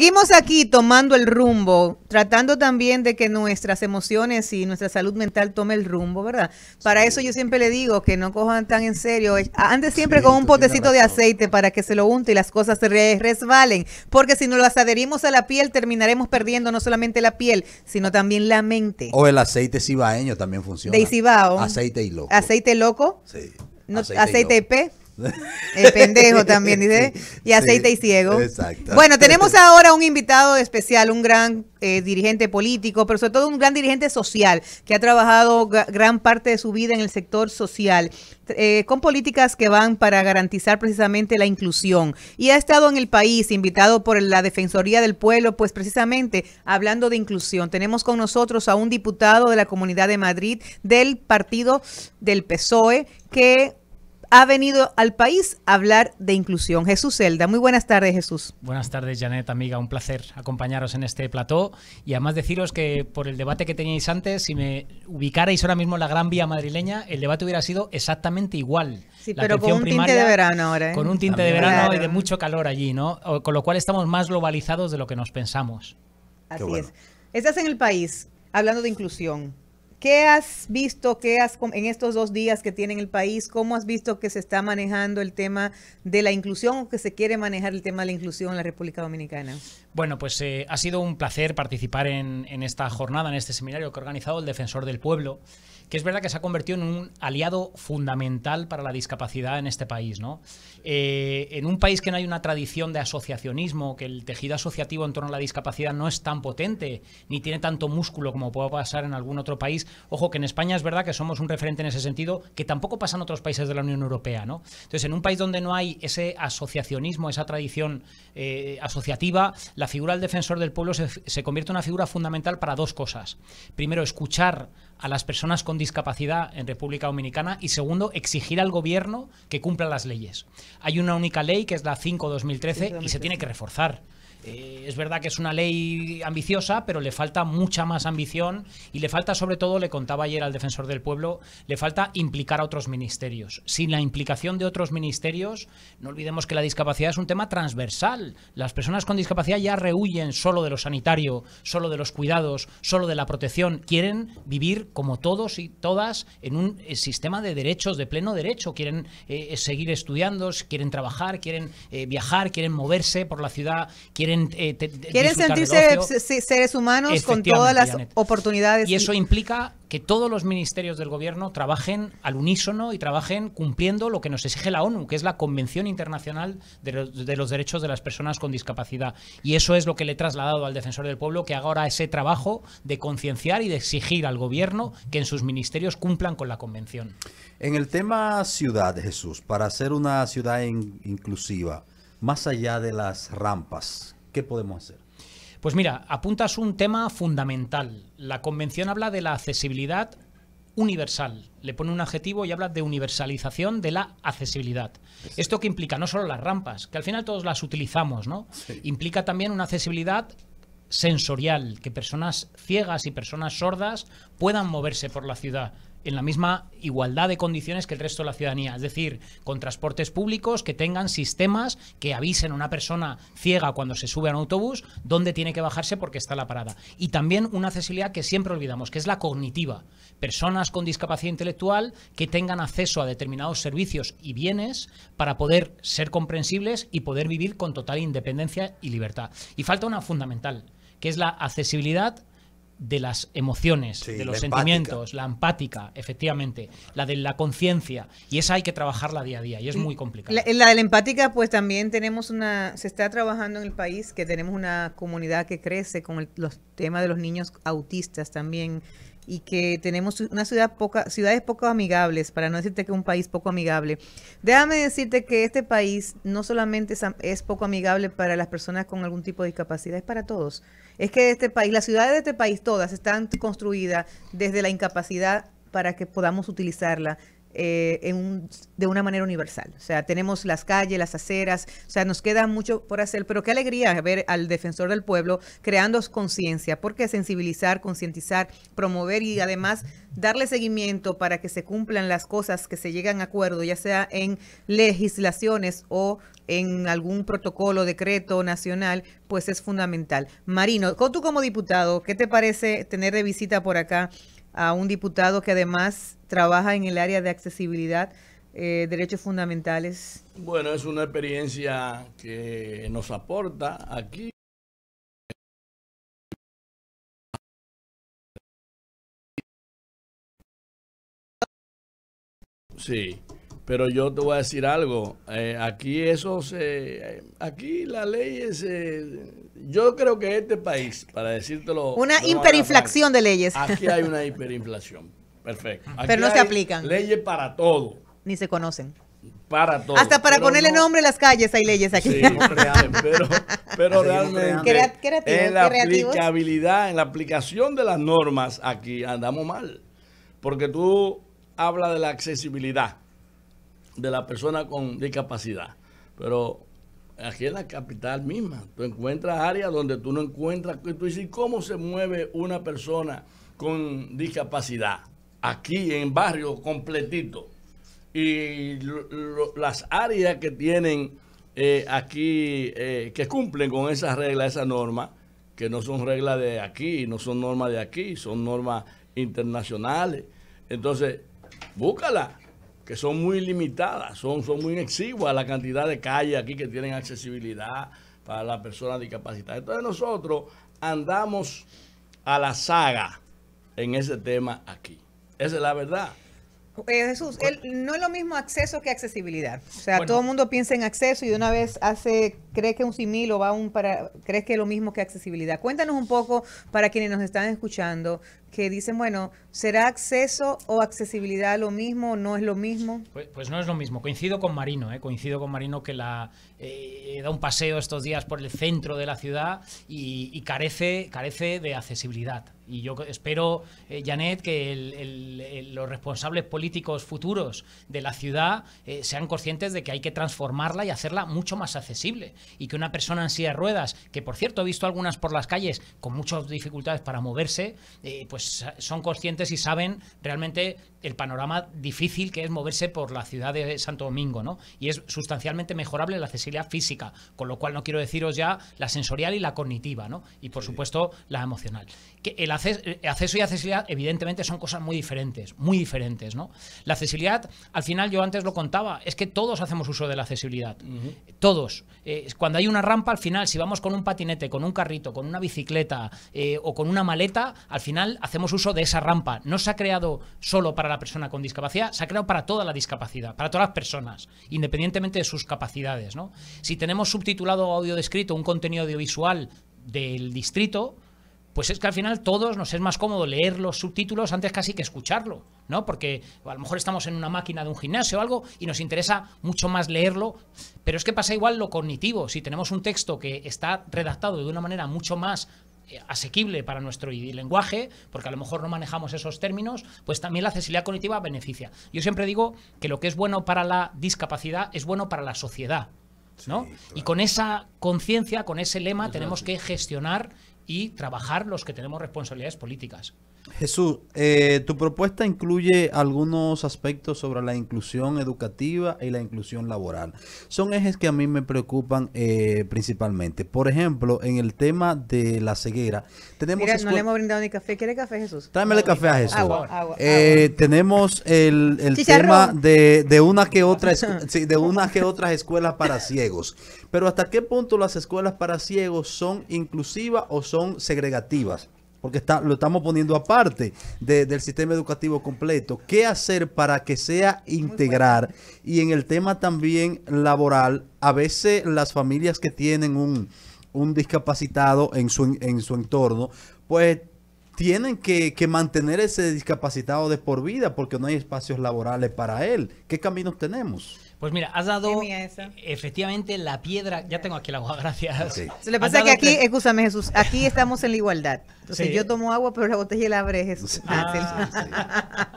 Seguimos aquí tomando el rumbo, tratando también de que nuestras emociones y nuestra salud mental tome el rumbo, ¿verdad? Para eso yo siempre le digo que no cojan tan en serio, eh, ande siempre con un potecito de aceite para que se lo unte y las cosas se resbalen, porque si no las adherimos a la piel terminaremos perdiendo no solamente la piel, sino también la mente. O el aceite cibaeño también funciona. De cibao. Aceite y loco. Aceite loco. Sí. aceite, P. El pendejo también, Y aceite y ciego. Exacto. Bueno, tenemos ahora un invitado especial, un gran eh, dirigente político, pero sobre todo un gran dirigente social, que ha trabajado gran parte de su vida en el sector social, eh, con políticas que van para garantizar precisamente la inclusión. Y ha estado en el país, invitado por la Defensoría del Pueblo, pues precisamente hablando de inclusión. Tenemos con nosotros a un diputado de la Comunidad de Madrid del partido del PSOE, que ha venido al país a hablar de inclusión. Jesús Celda, muy buenas tardes, Jesús. Buenas tardes, Janet, amiga. Un placer acompañaros en este plató. Y además deciros que por el debate que teníais antes, si me ubicarais ahora mismo en la Gran Vía madrileña, el debate hubiera sido exactamente igual. Sí, pero ¿eh? con un tinte de verano ahora. Con un tinte de verano y de mucho calor allí, ¿no? Con lo cual estamos más globalizados de lo que nos pensamos. Así es. Estás en el país hablando de inclusión. ¿Qué has visto qué has, en estos dos días que tiene el país? ¿Cómo has visto que se está manejando el tema de la inclusión o que se quiere manejar el tema de la inclusión en la República Dominicana? Bueno, pues eh, ha sido un placer participar en esta jornada, en este seminario que ha organizado el Defensor del Pueblo que es verdad que se ha convertido en un aliado fundamental para la discapacidad en este país. ¿no? Eh, en un país que no hay una tradición de asociacionismo, que el tejido asociativo en torno a la discapacidad no es tan potente, ni tiene tanto músculo como puede pasar en algún otro país, ojo que en España es verdad que somos un referente en ese sentido, que tampoco pasa en otros países de la Unión Europea. ¿no? Entonces, en un país donde no hay ese asociacionismo, esa tradición eh, asociativa, la figura del defensor del pueblo se, se convierte en una figura fundamental para dos cosas. Primero, escuchar a las personas con discapacidad en República Dominicana y segundo, exigir al gobierno que cumpla las leyes. Hay una única ley que es la 5-2013 y se tiene que reforzar. Eh, es verdad que es una ley ambiciosa, pero le falta mucha más ambición y le falta, sobre todo, le contaba ayer al defensor del pueblo, le falta implicar a otros ministerios. Sin la implicación de otros ministerios, no olvidemos que la discapacidad es un tema transversal. Las personas con discapacidad ya rehuyen solo de lo sanitario, solo de los cuidados, solo de la protección. Quieren vivir como todos y todas en un eh, sistema de derechos, de pleno derecho. Quieren eh, seguir estudiando, quieren trabajar, quieren viajar, quieren moverse por la ciudad, quieren quieren... Eh, sentirse seres humanos con todas las oportunidades. Y eso implica que todos los ministerios del gobierno trabajen al unísono y trabajen cumpliendo lo que nos exige la ONU, que es la Convención Internacional de los, Derechos de las Personas con Discapacidad. Y eso es lo que le he trasladado al defensor del pueblo, que haga ahora ese trabajo de concienciar y de exigir al gobierno que en sus ministerios cumplan con la convención. En el tema ciudad, Jesús, para ser una ciudad inclusiva, más allá de las rampas ¿qué podemos hacer? Pues mira, apuntas un tema fundamental. La convención habla de la accesibilidad universal. Le pone un adjetivo y habla de universalización de la accesibilidad. Esto que implica no solo las rampas, que al final todos las utilizamos, ¿no? Implica también una accesibilidad sensorial, que personas ciegas y personas sordas puedan moverse por la ciudad en la misma igualdad de condiciones que el resto de la ciudadanía, es decir, con transportes públicos que tengan sistemas que avisen a una persona ciega cuando se sube a un autobús dónde tiene que bajarse porque está la parada. Y también una accesibilidad que siempre olvidamos, que es la cognitiva. Personas con discapacidad intelectual que tengan acceso a determinados servicios y bienes para poder ser comprensibles y poder vivir con total independencia y libertad. Y falta una fundamental, que es la accesibilidad de las emociones, de los sentimientos, la empática, efectivamente, la de la conciencia, y esa hay que trabajarla día a día, y es muy complicada. La, la, de la empática, pues también tenemos una, se está trabajando en el país, que tenemos una comunidad que crece con el, los temas de los niños autistas también, y que tenemos una ciudad poca, ciudades poco amigables, para no decirte que un país poco amigable. Déjame decirte que este país no solamente es, poco amigable para las personas con algún tipo de discapacidad, es para todos. Es que este país, las ciudades de este país todas están construidas desde la incapacidad para que podamos utilizarla eh, en de una manera universal. O sea, tenemos las calles, las aceras, o sea, nos queda mucho por hacer, pero qué alegría ver al defensor del pueblo creando conciencia, porque sensibilizar, concientizar, promover y además darle seguimiento para que se cumplan las cosas que se llegan a acuerdo, ya sea en legislaciones o en algún protocolo, decreto nacional, pues es fundamental. Marino, tú como diputado, ¿qué te parece tener de visita por acá a un diputado que además trabaja en el área de accesibilidad, eh, derechos fundamentales? Bueno, es una experiencia que nos aporta aquí. Sí, pero yo te voy a decir algo. Eh, aquí eso se, eh, aquí las leyes, yo creo que este país, para decírtelo, una hiperinflación de leyes. Aquí hay una hiperinflación. Perfecto. Pero no se aplican. Leyes para todo. Ni se conocen para todo. Hasta para ponerle nombre a las calles hay leyes aquí. pero, realmente en la aplicabilidad, en la aplicación de las normas aquí andamos mal. Porque tú hablas de la accesibilidad de la persona con discapacidad. Pero aquí en la capital misma, tú encuentras áreas donde tú no encuentras, tú dices, ¿cómo se mueve una persona con discapacidad? aquí en barrio completito. Y las áreas que tienen eh, aquí, eh, que cumplen con esa regla esa norma que no son reglas de aquí, no son normas de aquí, son normas internacionales. Entonces, búscala, que son muy limitadas, son, son muy exiguas la cantidad de calles aquí que tienen accesibilidad para las personas discapacitadas. Entonces nosotros andamos a la saga en ese tema aquí. Esa es la verdad. Eh, Jesús, no es lo mismo acceso que accesibilidad. O sea, todo el mundo piensa en acceso y de una vez hace, cree que un simil o va un para, Cree que es lo mismo que accesibilidad. Cuéntanos un poco para quienes nos están escuchando que dicen, bueno, ¿será acceso o accesibilidad lo mismo? o ¿No es lo mismo? Pues, pues no es lo mismo. Coincido con Marino, eh, coincido con Marino que la eh, da un paseo estos días por el centro de la ciudad y, carece, carece de accesibilidad y yo espero, eh, Janet, que los responsables políticos futuros de la ciudad eh, sean conscientes de que hay que transformarla y hacerla mucho más accesible. Y que una persona en silla de ruedas, que por cierto he visto algunas por las calles con muchas dificultades para moverse, eh, pues son conscientes y saben realmente el panorama difícil que es moverse por la ciudad de Santo Domingo, ¿no? Y es sustancialmente mejorable la accesibilidad física, con lo cual no quiero deciros ya la sensorial y la cognitiva, ¿no? Y por supuesto la emocional. Que el eh, acceso, y accesibilidad evidentemente son cosas muy diferentes, muy diferentes, ¿no? La accesibilidad, al final yo antes lo contaba, es que todos hacemos uso de la accesibilidad, todos. Eh, cuando hay una rampa, al final, si vamos con un patinete, con un carrito, con una bicicleta eh, o con una maleta, al final hacemos uso de esa rampa. No se ha creado solo para la persona con discapacidad, se ha creado para toda la discapacidad, para todas las personas, independientemente de sus capacidades. ¿no? Si tenemos subtitulado o audio descrito un contenido audiovisual del distrito, pues es que al final todos nos es más cómodo leer los subtítulos antes casi que escucharlo, ¿no? Porque a lo mejor estamos en una máquina de un gimnasio o algo y nos interesa mucho más leerlo, pero es que pasa igual lo cognitivo, si tenemos un texto que está redactado de una manera mucho más asequible para nuestro lenguaje, porque a lo mejor no manejamos esos términos, pues también la accesibilidad cognitiva beneficia. Yo siempre digo que lo que es bueno para la discapacidad es bueno para la sociedad. ¿no? Y con esa conciencia, con ese lema, tenemos que gestionar y trabajar los que tenemos responsabilidades políticas. Jesús, eh, tu propuesta incluye algunos aspectos sobre la inclusión educativa y la inclusión laboral. Son ejes que a mí me preocupan eh, principalmente. Por ejemplo, en el tema de la ceguera, tenemos... no le hemos brindado ni café. ¿Quiere café, Jesús? Tráemele ah, café a Jesús. Agua, agua, eh, Tenemos el, tema de, una que otra de unas que otras escuelas para ciegos. Pero ¿hasta qué punto las escuelas para ciegos son inclusivas o son segregativas? porque está, lo estamos poniendo aparte del sistema educativo completo. ¿Qué hacer para que sea integrar? Y en el tema también laboral, a veces las familias que tienen un, discapacitado en su, en su entorno, pues tienen que, que, mantener ese discapacitado de por vida porque no hay espacios laborales para él. ¿Qué caminos tenemos? Pues mira, has dado efectivamente la piedra. Ya tengo aquí el agua, gracias. Se le pasa que aquí, escúchame Jesús, aquí estamos en la igualdad. Entonces yo tomo agua, pero la botella la abre Jesús. Ah,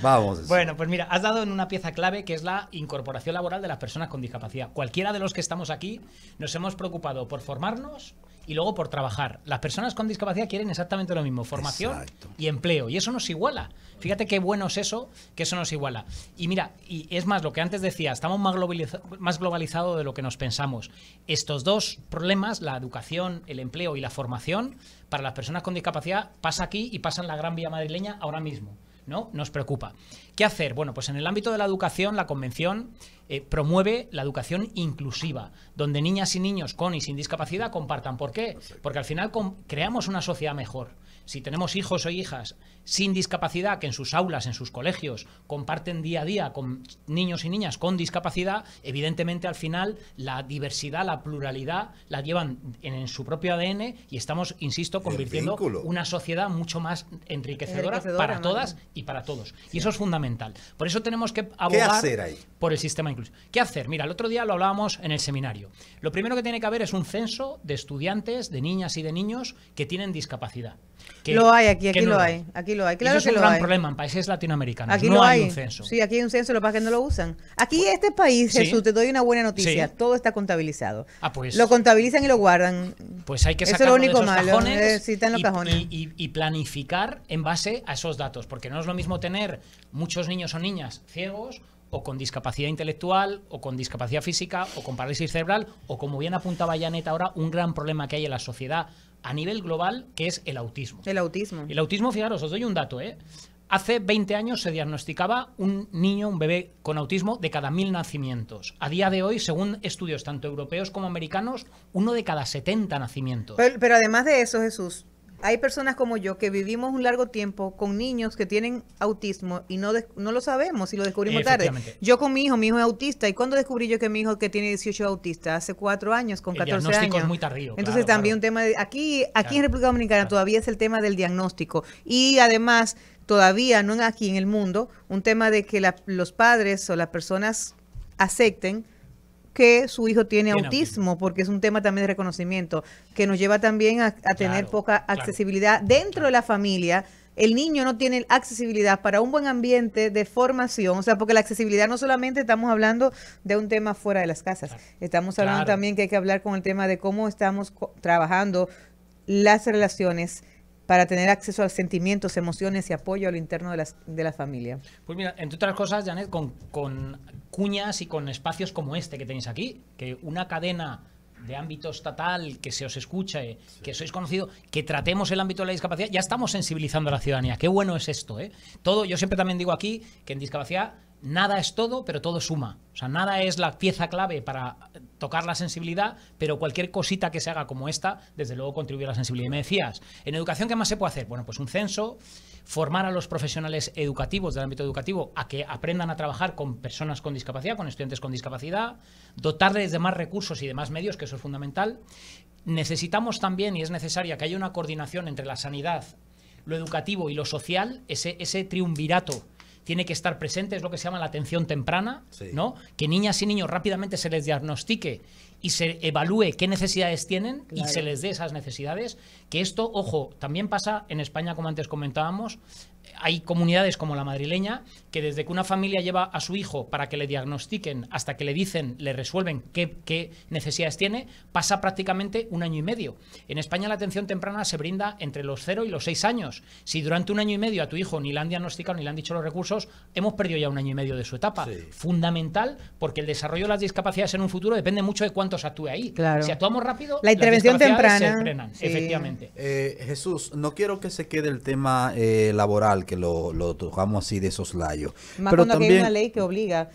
Vamos. Bueno, pues mira, has dado en una pieza clave que es la incorporación laboral de las personas con discapacidad. Cualquiera de los que estamos aquí nos hemos preocupado por formarnos, y luego por trabajar. Las personas con discapacidad quieren exactamente lo mismo, formación y empleo. Y eso nos iguala. Fíjate qué bueno es eso, que eso nos iguala. Y mira, y es más, lo que antes decía, estamos más, más globalizados de lo que nos pensamos. Estos dos problemas, la educación, el empleo y la formación, para las personas con discapacidad, pasa aquí y pasa en la Gran Vía madrileña ahora mismo. ¿no? Nos preocupa. ¿Qué hacer? Bueno, pues en el ámbito de la educación, la Convención eh, promueve la educación inclusiva, donde niñas y niños con y sin discapacidad compartan. ¿Por qué? Porque al final creamos una sociedad mejor. Si tenemos hijos o hijas sin discapacidad que en sus aulas, en sus colegios, comparten día a día con niños y niñas con discapacidad, evidentemente al final la diversidad, la pluralidad la llevan en, su propio ADN y estamos, insisto, convirtiendo una sociedad mucho más enriquecedora, para todas y para todos. Y eso es fundamental. Por eso tenemos que abogar por el sistema inclusivo. ¿Qué hacer? Mira, el otro día lo hablábamos en el seminario. Lo primero que tiene que haber es un censo de estudiantes, de niñas y de niños que tienen discapacidad. lo hay aquí, aquí lo hay. hay. Aquí lo hay, claro eso es un gran problema en países latinoamericanos. Aquí no hay. un censo. Sí, aquí hay un censo, lo que pasa es que no lo usan. Aquí este país, Jesús, te doy una buena noticia, todo está contabilizado. Ah, pues. Lo contabilizan y lo guardan. Pues hay que sacarlo es lo único malo, cajones. Eh, y, planificar en base a esos datos, porque no es lo mismo tener muchos niños o niñas ciegos o con discapacidad intelectual, o con discapacidad física, o con parálisis cerebral, o como bien apuntaba Janet ahora, un gran problema que hay en la sociedad a nivel global, que es el autismo. El autismo. El autismo, fijaros, os doy un dato, ¿eh? Hace 20 años se diagnosticaba un niño, un bebé con autismo de cada mil nacimientos. A día de hoy, según estudios tanto europeos como americanos, uno de cada 70 nacimientos. pero además de eso, Jesús, hay personas como yo que vivimos un largo tiempo con niños que tienen autismo y no, no lo sabemos y lo descubrimos tarde. Yo con mi hijo, mi hijo es autista. ¿Y cuando descubrí yo que mi hijo que tiene 18 autista? Hace cuatro años, con 14 años. Es muy tardío. Entonces también un tema de... Aquí, aquí en República Dominicana todavía es el tema del diagnóstico. Y además, todavía, no aquí en el mundo, un tema de que los padres o las personas acepten que su hijo tiene, autismo, porque es un tema también de reconocimiento, que nos lleva también a, tener poca accesibilidad dentro de la familia. El niño no tiene accesibilidad para un buen ambiente de formación, o sea, porque la accesibilidad no solamente estamos hablando de un tema fuera de las casas, estamos hablando también que hay que hablar con el tema de cómo estamos trabajando las relaciones para tener acceso a sentimientos, emociones y apoyo al lo interno de, de la familia. Pues mira, entre otras cosas, Janet, con, con cuñas y con espacios como este que tenéis aquí, que una cadena de ámbito estatal, que se os escuche, que sois conocido, que tratemos el ámbito de la discapacidad, ya estamos sensibilizando a la ciudadanía. Qué bueno es esto, ¿eh? Todo, yo siempre también digo aquí que en discapacidad nada es todo, pero todo suma. O sea, nada es la pieza clave para tocar la sensibilidad, pero cualquier cosita que se haga como esta, desde luego contribuye a la sensibilidad. Y me decías, ¿en educación qué más se puede hacer? Bueno, pues un censo, formar a los profesionales educativos del ámbito educativo a que aprendan a trabajar con personas con discapacidad, con estudiantes con discapacidad, dotarles de más recursos y de más medios, que eso es fundamental. Necesitamos también, y es necesaria, que haya una coordinación entre la sanidad, lo educativo y lo social, ese, ese triunvirato tiene que estar presente, es lo que se llama la atención temprana, ¿no? Que niñas y niños rápidamente se les diagnostique y se evalúe qué necesidades tienen y se les dé esas necesidades. Que esto, ojo, también pasa en España, como antes comentábamos, hay comunidades como la madrileña que desde que una familia lleva a su hijo para que le diagnostiquen hasta que le dicen, le resuelven qué, necesidades tiene, pasa prácticamente un año y medio. En España la atención temprana se brinda entre los 0 y los 6 años. Si durante un año y medio a tu hijo ni le han diagnosticado ni le han dicho los recursos, hemos perdido ya un año y medio de su etapa. Fundamental porque el desarrollo de las discapacidades en un futuro depende mucho de cuántos actúe ahí. Si actuamos rápido, la intervención temprana se frenan, efectivamente. Eh, Jesús, no quiero que se quede el tema eh, laboral que lo, lo tocamos así de soslayo. Más Pero también... hay una ley que obliga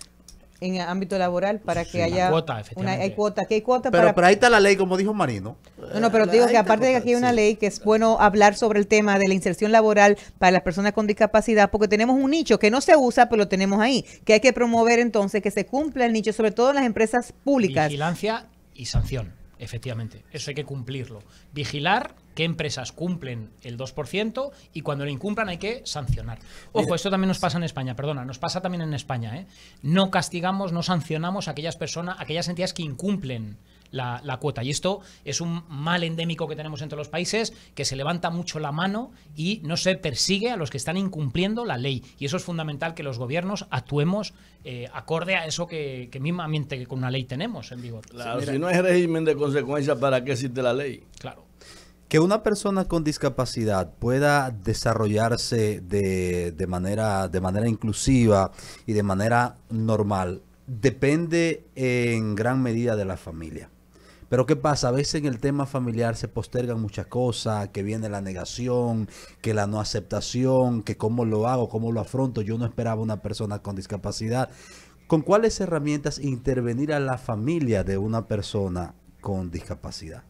en el ámbito laboral para que haya una, hay cuota, que hay cuota pero, para... ahí está la ley como dijo Marino. No, no, pero digo que aparte de que aquí hay una ley que es bueno hablar sobre el tema de la inserción laboral para las personas con discapacidad porque tenemos un nicho que no se usa, pero lo tenemos ahí, que hay que promover entonces que se cumpla el nicho, sobre todo en las empresas públicas. Vigilancia y sanción, efectivamente, eso hay que cumplirlo. Vigilar qué empresas cumplen el 2% y cuando lo incumplan hay que sancionar. Ojo, esto también nos pasa en España, perdona, nos pasa también en España. ¿eh? No castigamos, no sancionamos a aquellas personas, aquellas entidades que incumplen. La, cuota. Y esto es un mal endémico que tenemos entre los países, que se levanta mucho la mano y no se persigue a los que están incumpliendo la ley. Y eso es fundamental que los gobiernos actuemos eh, acorde a eso que, que, con una ley tenemos en vigor. Claro, si no hay régimen de consecuencia, ¿para qué existe la ley? Claro. Que una persona con discapacidad pueda desarrollarse de, de, manera, de manera inclusiva y de manera normal depende en gran medida de la familia. Pero ¿qué pasa? A veces en el tema familiar se postergan muchas cosas, que viene la negación, que la no aceptación, que cómo lo hago, cómo lo afronto. Yo no esperaba una persona con discapacidad. ¿Con cuáles herramientas intervenir a la familia de una persona con discapacidad?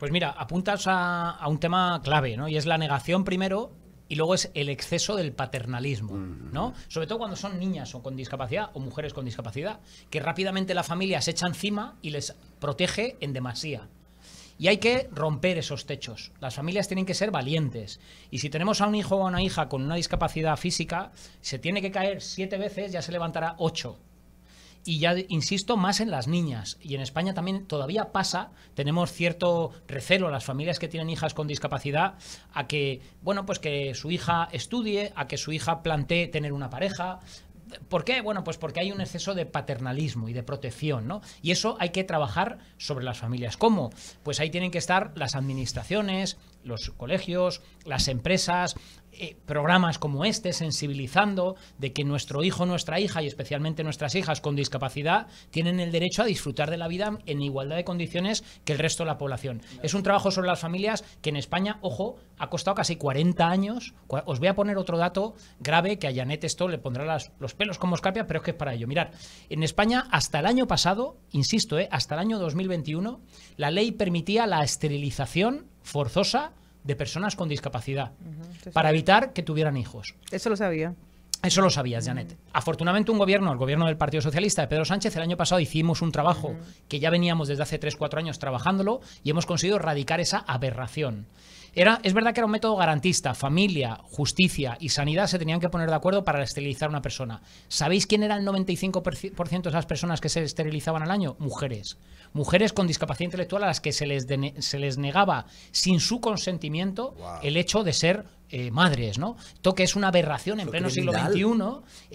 Pues mira, apuntas a, un tema clave, ¿no? Y es la negación primero y luego es el exceso del paternalismo, ¿no? Sobre todo cuando son niñas o con discapacidad o mujeres con discapacidad, que rápidamente la familia se echa encima y les protege en demasía. Y hay que romper esos techos. Las familias tienen que ser valientes. Y si tenemos a un hijo o a una hija con una discapacidad física, se tiene que caer siete veces, ya se levantará ocho y ya insisto más en las niñas. Y en España también todavía pasa, tenemos cierto recelo a las familias que tienen hijas con discapacidad a que, bueno, pues que su hija estudie, a que su hija plantee tener una pareja, ¿Por qué? Bueno, pues porque hay un exceso de paternalismo y de protección, ¿no? Y eso hay que trabajar sobre las familias. ¿Cómo? Pues ahí tienen que estar las administraciones, los colegios, las empresas, eh, programas como este, sensibilizando de que nuestro hijo, nuestra hija y especialmente nuestras hijas con discapacidad tienen el derecho a disfrutar de la vida en igualdad de condiciones que el resto de la población. Es un trabajo sobre las familias que en España, ojo, ha costado casi 40 años. Os voy a poner otro dato grave que a Janet esto le pondrá los pelos como escarpia, pero es que es para ello. Mirad, en España hasta el año pasado, insisto, eh, hasta el año 2021, la ley permitía la esterilización forzosa de personas con discapacidad para evitar que tuvieran hijos. Eso lo sabía. Eso lo sabías, Janet. Afortunadamente, un gobierno, el gobierno del Partido Socialista de Pedro Sánchez, el año pasado hicimos un trabajo que ya veníamos desde hace 3-4 años trabajándolo y hemos conseguido erradicar esa aberración es verdad que era un método garantista. Familia, justicia y sanidad se tenían que poner de acuerdo para esterilizar a una persona. ¿Sabéis quién era el 95% de esas personas que se esterilizaban al año? Mujeres. Mujeres con discapacidad intelectual a las que se les, se les negaba sin su consentimiento el hecho de ser eh, madres, ¿no? Esto que es una aberración en pleno siglo XXI.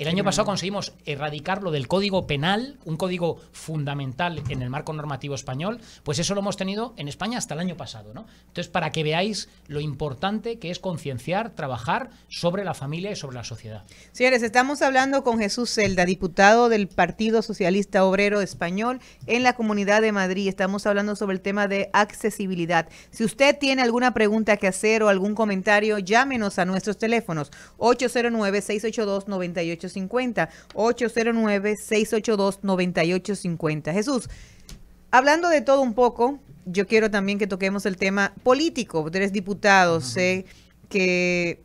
El año pasado conseguimos erradicarlo del Código Penal, un código fundamental en el marco normativo español. Pues eso lo hemos tenido en España hasta el año pasado, ¿no? Entonces, para que veáis lo importante que es concienciar, trabajar sobre la familia y sobre la sociedad. Señores, estamos hablando con Jesús Celda, diputado del Partido Socialista Obrero Español en la Comunidad de Madrid. Estamos hablando sobre el tema de accesibilidad. Si usted tiene alguna pregunta que hacer o algún comentario, llámenos a nuestros teléfonos 809-682-9850, 809-682-9850. Jesús, hablando de todo un poco, yo quiero también que toquemos el tema político. tres diputados, diputado, eh, que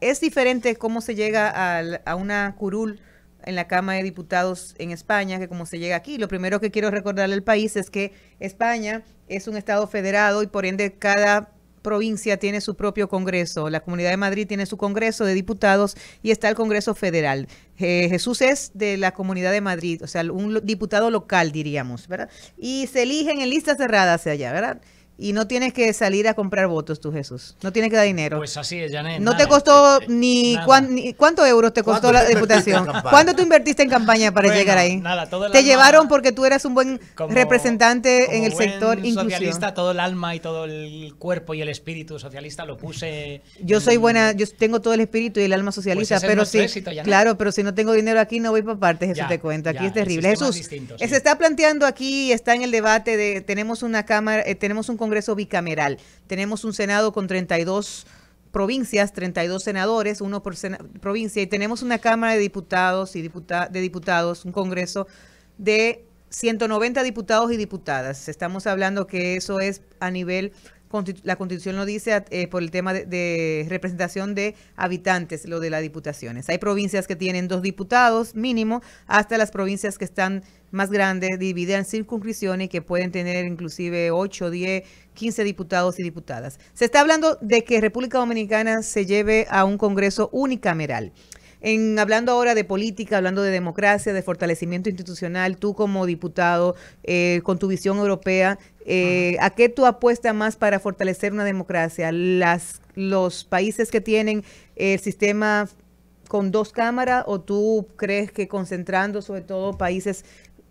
es diferente cómo se llega a, una curul en la Cámara de Diputados en España que cómo se llega aquí. Lo primero que quiero recordarle al país es que España es un Estado federado y por ende cada provincia tiene su propio Congreso, la Comunidad de Madrid tiene su Congreso de Diputados y está el Congreso Federal. Eh, Jesús es de la Comunidad de Madrid, o sea, un diputado local, diríamos, ¿verdad? Y se eligen en listas cerradas allá, ¿verdad? Y no tienes que salir a comprar votos tú, Jesús. No tienes que dar dinero. Pues así es, Janet. No te costó eh, eh, ni, cuántos euros te costó la diputación. ¿Cuánto tú invertiste en campaña para llegar ahí? Nada, todo te llevaron porque tú eras un buen representante en el sector socialista, todo el alma y todo el cuerpo y el espíritu socialista lo puse. Yo soy buena, yo tengo todo el espíritu y el alma pues socialista, pero sí, claro, pero si no tengo dinero aquí no voy para partes Jesús te cuento, aquí es terrible. Jesús, eh, se está planteando aquí, está en el debate de tenemos una cámara, tenemos un Congreso bicameral. Tenemos un Senado con 32 provincias, 32 senadores, uno por provincia, y tenemos una Cámara de Diputados y diputa de Diputados, un Congreso de 190 diputados y diputadas. Estamos hablando que eso es a nivel la constitución lo dice eh, por el tema de, representación de habitantes, lo de las diputaciones. Hay provincias que tienen dos diputados mínimo, hasta las provincias que están más grandes, divididas en y que pueden tener inclusive 8, 10, 15 diputados y diputadas. Se está hablando de que República Dominicana se lleve a un Congreso unicameral. En, hablando ahora de política, hablando de democracia, de fortalecimiento institucional, tú como diputado, eh, con tu visión europea, eh, ¿A qué tú apuestas más para fortalecer una democracia? Las, ¿Los países que tienen el sistema con dos cámaras o tú crees que concentrando sobre todo países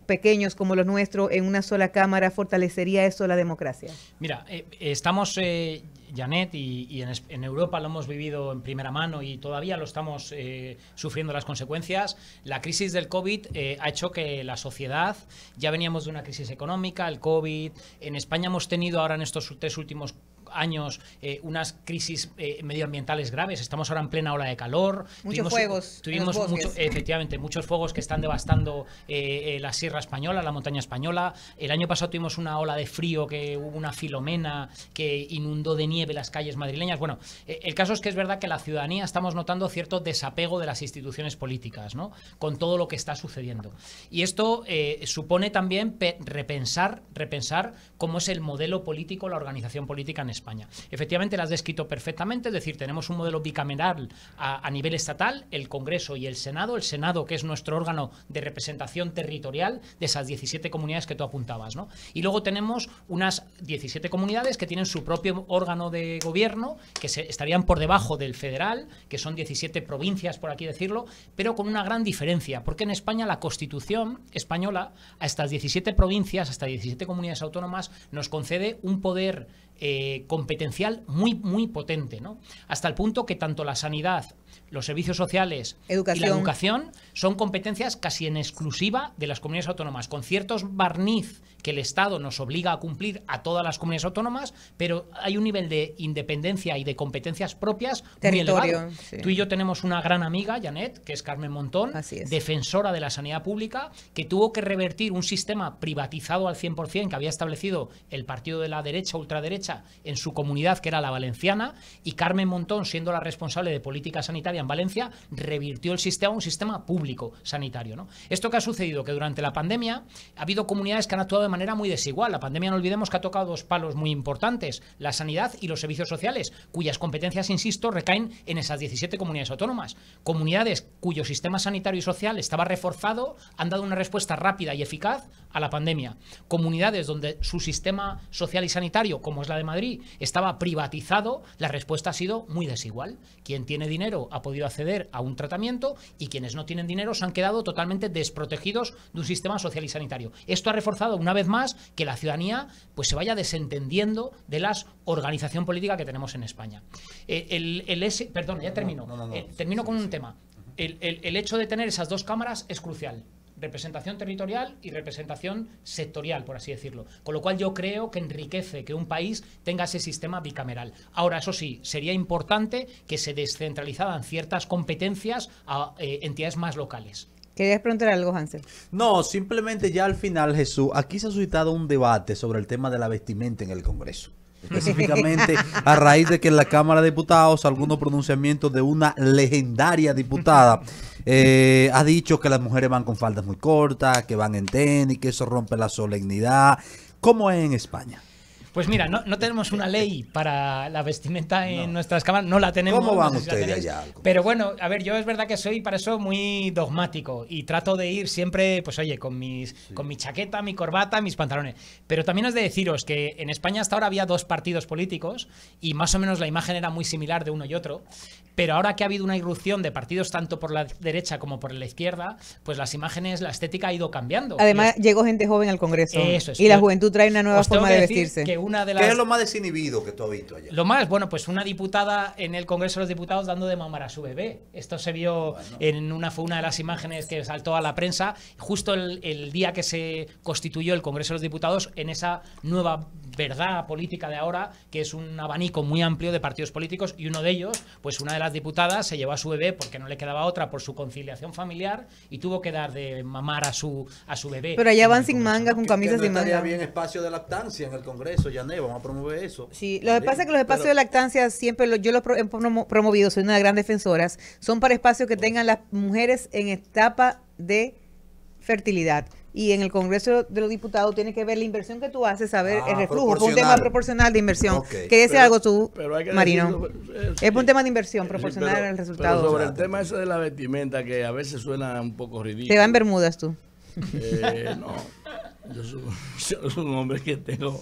pequeños como los nuestros en una sola cámara fortalecería eso la democracia? Mira, eh, estamos... Eh, Janet, y, en, Europa lo hemos vivido en primera mano y todavía lo estamos eh, sufriendo las consecuencias. La crisis del COVID eh, ha hecho que la sociedad, ya veníamos de una crisis económica, el COVID, en España hemos tenido ahora en estos tres últimos años eh, unas crisis eh, medioambientales graves. Estamos ahora en plena ola de calor. Muchos fuegos. Tuvimos, efectivamente, muchos fuegos que están devastando eh, la sierra española, la montaña española. El año pasado tuvimos una ola de frío, que hubo una filomena que inundó de nieve las calles madrileñas. Bueno, el caso es que es verdad que la ciudadanía estamos notando cierto desapego de las instituciones políticas, ¿no? Con todo lo que está sucediendo. Y esto supone también repensar, repensar cómo es el modelo político, la organización política en España. España. Efectivamente, las has descrito perfectamente, es decir, tenemos un modelo bicameral a, nivel estatal, el Congreso y el Senado, el Senado que es nuestro órgano de representación territorial de esas 17 comunidades que tú apuntabas, ¿no? Y luego tenemos unas 17 comunidades que tienen su propio órgano de gobierno, que se, estarían por debajo del federal, que son 17 provincias, por aquí decirlo, pero con una gran diferencia, porque en España la Constitución española a estas 17 provincias, hasta 17 comunidades autónomas, nos concede un poder eh, competencial muy, muy potente, ¿no? Hasta el punto que tanto la sanidad, los servicios sociales y la educación son competencias casi en exclusiva de las comunidades autónomas, con ciertos barniz que el Estado nos obliga a cumplir a todas las comunidades autónomas, pero hay un nivel de independencia y de competencias propias muy elevado. Tú y yo tenemos una gran amiga, Janet, que es Carmen Montón, defensora de la sanidad pública, que tuvo que revertir un sistema privatizado al 100% que había establecido el partido de la derecha, ultraderecha, en su comunidad, que era la valenciana, y Carmen Montón, siendo la responsable de política sanitaria en Valencia, revirtió el sistema a un sistema público sanitario. Esto que ha sucedido, que durante la pandemia ha habido comunidades que han actuado de manera muy desigual. La pandemia, no olvidemos que ha tocado dos palos muy importantes, la sanidad y los servicios sociales, cuyas competencias, insisto, recaen en esas 17 comunidades autónomas. Comunidades cuyo sistema sanitario y social estaba reforzado han dado una respuesta rápida y eficaz a la pandemia. Comunidades donde su sistema social y sanitario, como es la de Madrid, estaba privatizado, la respuesta ha sido muy desigual. Quien tiene dinero ha podido acceder a un tratamiento y quienes no tienen dinero se han quedado totalmente desprotegidos de un sistema social y sanitario. Esto ha reforzado una vez más que la ciudadanía pues se vaya desentendiendo de la organización política que tenemos en España. Eh, el, perdón, ya termino. Eh, termino con un tema. El, hecho de tener esas dos cámaras es crucial representación territorial y representación sectorial, por así decirlo. Con lo cual yo creo que enriquece que un país tenga ese sistema bicameral. Ahora, eso sí, sería importante que se descentralizaran ciertas competencias a eh, entidades más locales. ¿Querías preguntar algo, Hansel? No, simplemente ya al final, Jesús, aquí se ha suscitado un debate sobre el tema de la vestimenta en el Congreso. Específicamente a raíz de que en la Cámara de Diputados algunos pronunciamientos de una legendaria diputada eh, ha dicho que las mujeres van con faldas muy cortas, que van en tenis, que eso rompe la solemnidad. ¿Cómo es en España? Pues mira, no, tenemos una ley para la vestimenta en nuestras cámaras, no la tenemos. ¿Cómo van ustedes allá? Pero bueno, a ver, yo es verdad que soy para eso muy dogmático y trato de ir siempre, pues oye, con, mis, con mi chaqueta, mi corbata, mis pantalones. Pero también os de deciros que en España hasta ahora había dos partidos políticos y más o menos la imagen era muy similar de uno y otro. Pero ahora que ha habido una irrupción de partidos tanto por la derecha como por la izquierda, pues las imágenes, la estética ha ido cambiando. Además, llegó gente joven al Congreso. Y la juventud trae una nueva forma de vestirse. ¿Qué es lo más desinhibido que tú has visto allá? Lo más, bueno, pues una diputada en el Congreso de los Diputados dando de mamar a su bebé. Esto se vio en una, fue una de las imágenes que saltó a la prensa justo el día que se constituyó el Congreso de los Diputados en esa nueva verdad política de ahora, que es un abanico muy amplio de partidos políticos y uno de ellos, pues una de las diputadas se llevó a su bebé porque no le quedaba otra por su conciliación familiar y tuvo que dar de mamar a su a su bebé. Pero allá van sin manga, con camisas sin mangas manga. bien espacio de lactancia en el Congreso, Yané, vamos a promover eso. Sí, lo que pasa es que los espacios de lactancia siempre yo los he promovido, soy una de las grandes defensoras, son para espacios que tengan las mujeres en etapa de fertilidad y en el Congreso de los Diputados tiene que ver la inversión que tú haces, saber el ah, reflujo, es un tema proporcional de inversión. Que ¿Quería decir algo tú, Marino? Eh, es, un tema de inversión eh, proporcional al resultado. sobre el tema de la vestimenta, que a veces suena un poco ridículo. ¿Te va en Bermudas tú? Eh, no, yo soy, un hombre que tengo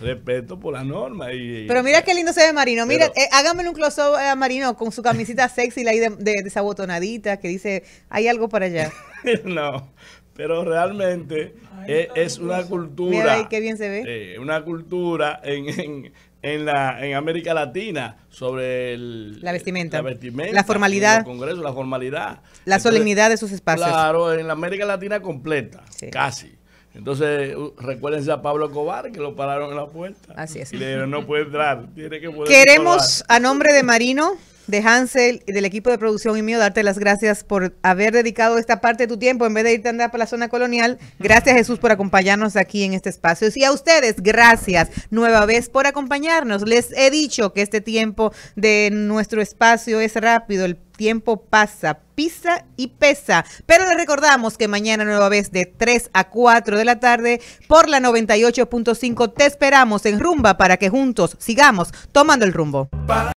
respeto por la norma. pero mira qué lindo se ve Marino. Mira, hágame un close-up a Marino con su camisita sexy, la ahí desabotonadita, que dice, hay algo para allá. no, pero realmente eh, es, una cultura. Mira qué bien se ve. Eh, una cultura en, en, en, la, en América Latina sobre el, la, vestimenta. la formalidad, Congreso, la formalidad, la solemnidad de sus espacios. Claro, en la América Latina completa, casi. Entonces, recuérdense a Pablo Cobar que lo pararon en la puerta. Así es. Y le dijeron, no puede entrar, tiene que poder Queremos, a nombre de Marino, de Hansel, y del equipo de producción y mío, darte las gracias por haber dedicado esta parte de tu tiempo en vez de irte a andar por la zona colonial. Gracias Jesús por acompañarnos aquí en este espacio. Y a ustedes, gracias nueva vez por acompañarnos. Les he dicho que este tiempo de nuestro espacio es rápido, el tiempo pasa, pisa y pesa. Pero les recordamos que mañana nueva vez de 3 a 4 de la tarde por la 98.5 te esperamos en Rumba para que juntos sigamos tomando el rumbo.